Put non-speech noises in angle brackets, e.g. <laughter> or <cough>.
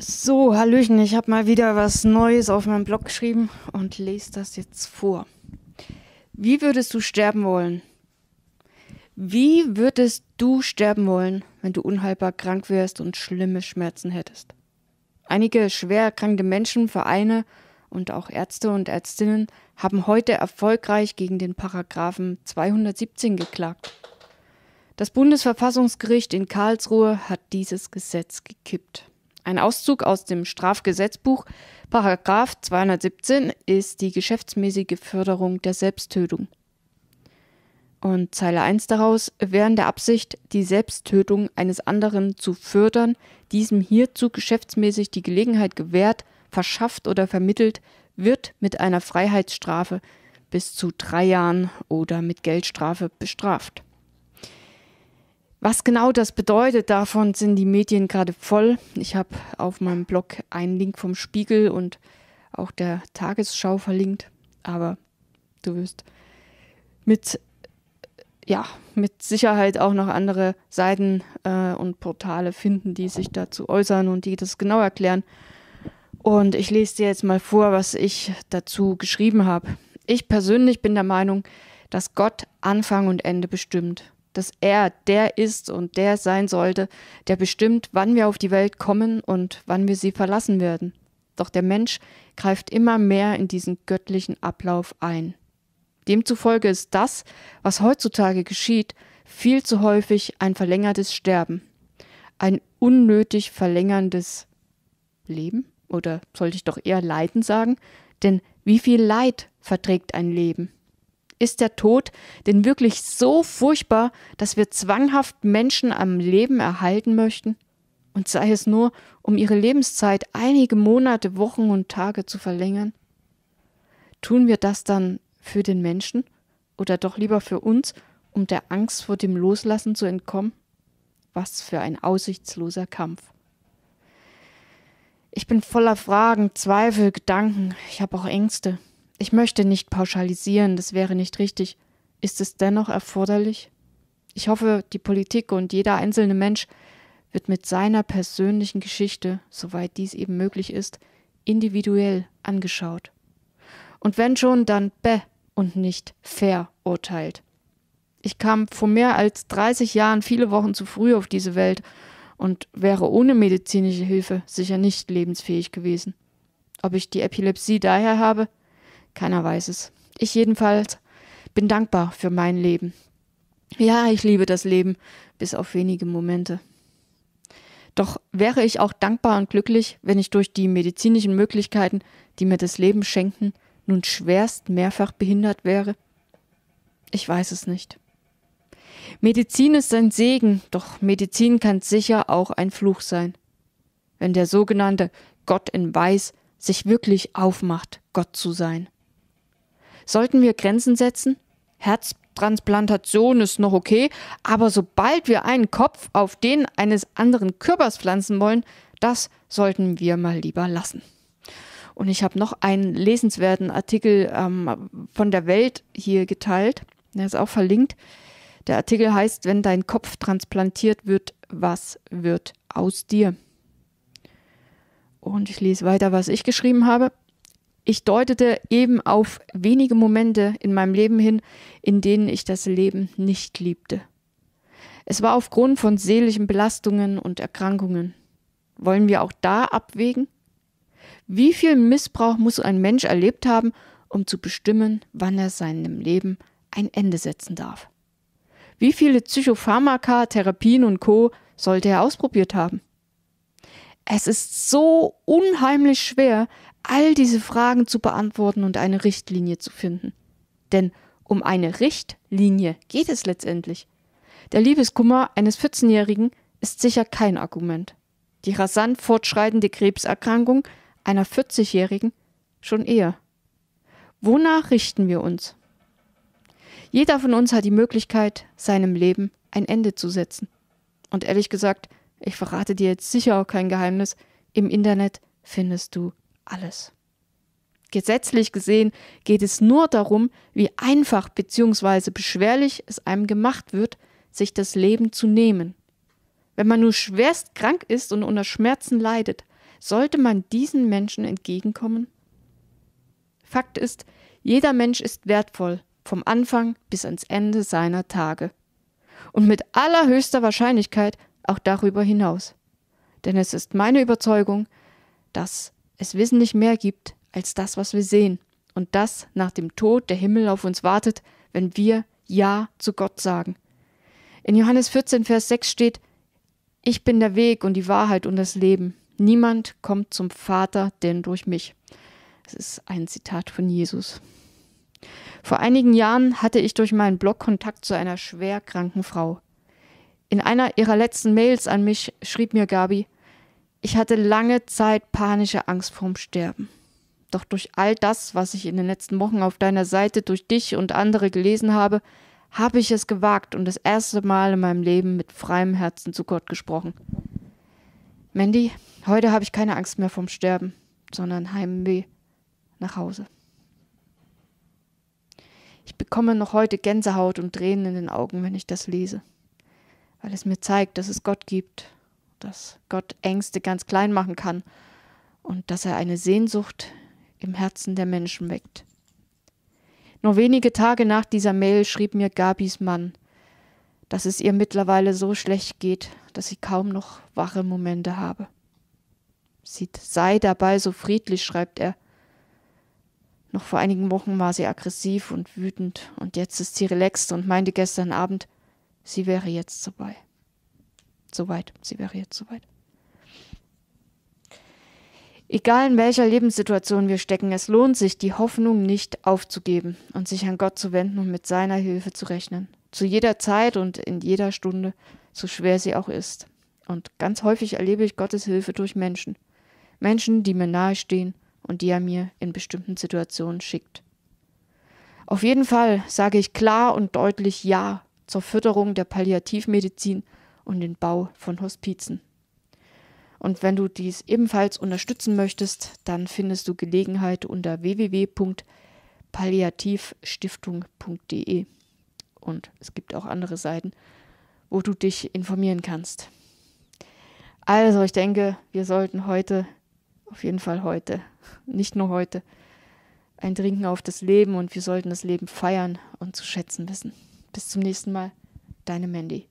So, Hallöchen, ich habe mal wieder was Neues auf meinem Blog geschrieben und lese das jetzt vor. Wie würdest du sterben wollen? Wie würdest du sterben wollen, wenn du unheilbar krank wärst und schlimme Schmerzen hättest? Einige schwer erkrankte Menschen, Vereine und auch Ärzte und Ärztinnen haben heute erfolgreich gegen den Paragraphen 217 geklagt. Das Bundesverfassungsgericht in Karlsruhe hat dieses Gesetz gekippt. Ein Auszug aus dem Strafgesetzbuch, Paragraf 217, ist die geschäftsmäßige Förderung der Selbsttötung. Und Zeile 1 daraus, während der Absicht, die Selbsttötung eines anderen zu fördern, diesem hierzu geschäftsmäßig die Gelegenheit gewährt, verschafft oder vermittelt, wird mit einer Freiheitsstrafe bis zu drei Jahren oder mit Geldstrafe bestraft. Was genau das bedeutet, davon sind die Medien gerade voll. Ich habe auf meinem Blog einen Link vom Spiegel und auch der Tagesschau verlinkt. Aber du wirst mit, ja, mit Sicherheit auch noch andere Seiten äh, und Portale finden, die sich dazu äußern und die das genau erklären. Und ich lese dir jetzt mal vor, was ich dazu geschrieben habe. Ich persönlich bin der Meinung, dass Gott Anfang und Ende bestimmt dass er der ist und der sein sollte, der bestimmt, wann wir auf die Welt kommen und wann wir sie verlassen werden. Doch der Mensch greift immer mehr in diesen göttlichen Ablauf ein. Demzufolge ist das, was heutzutage geschieht, viel zu häufig ein verlängertes Sterben, ein unnötig verlängerndes Leben oder sollte ich doch eher Leiden sagen, denn wie viel Leid verträgt ein Leben? ist der Tod denn wirklich so furchtbar, dass wir zwanghaft Menschen am Leben erhalten möchten? Und sei es nur, um ihre Lebenszeit einige Monate, Wochen und Tage zu verlängern? Tun wir das dann für den Menschen oder doch lieber für uns, um der Angst vor dem Loslassen zu entkommen? Was für ein aussichtsloser Kampf. Ich bin voller Fragen, Zweifel, Gedanken, ich habe auch Ängste. Ich möchte nicht pauschalisieren, das wäre nicht richtig. Ist es dennoch erforderlich? Ich hoffe, die Politik und jeder einzelne Mensch wird mit seiner persönlichen Geschichte, soweit dies eben möglich ist, individuell angeschaut. Und wenn schon, dann bäh und nicht verurteilt. Ich kam vor mehr als 30 Jahren viele Wochen zu früh auf diese Welt und wäre ohne medizinische Hilfe sicher nicht lebensfähig gewesen. Ob ich die Epilepsie daher habe, keiner weiß es. Ich jedenfalls bin dankbar für mein Leben. Ja, ich liebe das Leben, bis auf wenige Momente. Doch wäre ich auch dankbar und glücklich, wenn ich durch die medizinischen Möglichkeiten, die mir das Leben schenken, nun schwerst mehrfach behindert wäre? Ich weiß es nicht. Medizin ist ein Segen, doch Medizin kann sicher auch ein Fluch sein. Wenn der sogenannte Gott in Weiß sich wirklich aufmacht, Gott zu sein. Sollten wir Grenzen setzen? Herztransplantation ist noch okay, aber sobald wir einen Kopf auf den eines anderen Körpers pflanzen wollen, das sollten wir mal lieber lassen. Und ich habe noch einen lesenswerten Artikel ähm, von der Welt hier geteilt. Der ist auch verlinkt. Der Artikel heißt, wenn dein Kopf transplantiert wird, was wird aus dir? Und ich lese weiter, was ich geschrieben habe ich deutete eben auf wenige Momente in meinem Leben hin, in denen ich das Leben nicht liebte. Es war aufgrund von seelischen Belastungen und Erkrankungen. Wollen wir auch da abwägen? Wie viel Missbrauch muss ein Mensch erlebt haben, um zu bestimmen, wann er seinem Leben ein Ende setzen darf? Wie viele Psychopharmaka, Therapien und Co sollte er ausprobiert haben? Es ist so unheimlich schwer, all diese Fragen zu beantworten und eine Richtlinie zu finden. Denn um eine Richtlinie geht es letztendlich. Der Liebeskummer eines 14-Jährigen ist sicher kein Argument. Die rasant fortschreitende Krebserkrankung einer 40-Jährigen schon eher. Wonach richten wir uns? Jeder von uns hat die Möglichkeit, seinem Leben ein Ende zu setzen. Und ehrlich gesagt, ich verrate dir jetzt sicher auch kein Geheimnis, im Internet findest du alles. Gesetzlich gesehen geht es nur darum, wie einfach bzw. beschwerlich es einem gemacht wird, sich das Leben zu nehmen. Wenn man nur schwerst krank ist und unter Schmerzen leidet, sollte man diesen Menschen entgegenkommen? Fakt ist, jeder Mensch ist wertvoll, vom Anfang bis ans Ende seiner Tage. Und mit allerhöchster Wahrscheinlichkeit auch darüber hinaus. Denn es ist meine Überzeugung, dass es wesentlich mehr gibt als das, was wir sehen, und dass nach dem Tod der Himmel auf uns wartet, wenn wir Ja zu Gott sagen. In Johannes 14, Vers 6 steht, Ich bin der Weg und die Wahrheit und das Leben. Niemand kommt zum Vater denn durch mich. Das ist ein Zitat von Jesus. Vor einigen Jahren hatte ich durch meinen Blog Kontakt zu einer schwerkranken Frau. In einer ihrer letzten Mails an mich schrieb mir Gabi, ich hatte lange Zeit panische Angst vorm Sterben. Doch durch all das, was ich in den letzten Wochen auf deiner Seite durch dich und andere gelesen habe, habe ich es gewagt und das erste Mal in meinem Leben mit freiem Herzen zu Gott gesprochen. Mandy, heute habe ich keine Angst mehr vorm Sterben, sondern Heimweh nach Hause. Ich bekomme noch heute Gänsehaut und Tränen in den Augen, wenn ich das lese, weil es mir zeigt, dass es Gott gibt, dass Gott Ängste ganz klein machen kann und dass er eine Sehnsucht im Herzen der Menschen weckt. Nur wenige Tage nach dieser Mail schrieb mir Gabis Mann, dass es ihr mittlerweile so schlecht geht, dass sie kaum noch wache Momente habe. Sie sei dabei so friedlich, schreibt er. Noch vor einigen Wochen war sie aggressiv und wütend, und jetzt ist sie relaxed und meinte gestern Abend, sie wäre jetzt dabei. Soweit. Sie wäre jetzt soweit. Egal in welcher Lebenssituation wir stecken, es lohnt sich, die Hoffnung nicht aufzugeben und sich an Gott zu wenden und mit seiner Hilfe zu rechnen. Zu jeder Zeit und in jeder Stunde, so schwer sie auch ist. Und ganz häufig erlebe ich Gottes Hilfe durch Menschen. Menschen, die mir nahestehen und die er mir in bestimmten Situationen schickt. Auf jeden Fall sage ich klar und deutlich Ja zur Förderung der Palliativmedizin und den Bau von Hospizen. Und wenn du dies ebenfalls unterstützen möchtest, dann findest du Gelegenheit unter www.palliativstiftung.de. Und es gibt auch andere Seiten, wo du dich informieren kannst. Also, ich denke, wir sollten heute, auf jeden Fall heute, <laughs> nicht nur heute, ein Trinken auf das Leben und wir sollten das Leben feiern und zu schätzen wissen. Bis zum nächsten Mal, deine Mandy.